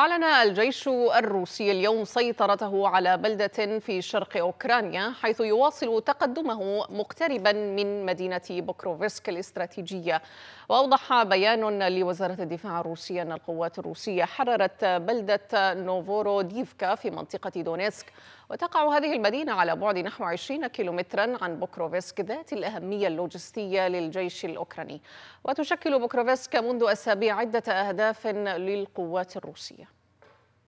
أعلن الجيش الروسي اليوم سيطرته على بلدة في شرق أوكرانيا حيث يواصل تقدمه مقتربا من مدينة بوكروفسك الاستراتيجية وأوضح بيان لوزارة الدفاع الروسية أن القوات الروسية حررت بلدة نوفوروديفكا في منطقة دونيسك وتقع هذه المدينة على بعد نحو 20 كيلومترا عن بوكروفسك ذات الأهمية اللوجستية للجيش الأوكراني وتشكل بوكروفسك منذ أسابيع عدة أهداف للقوات الروسية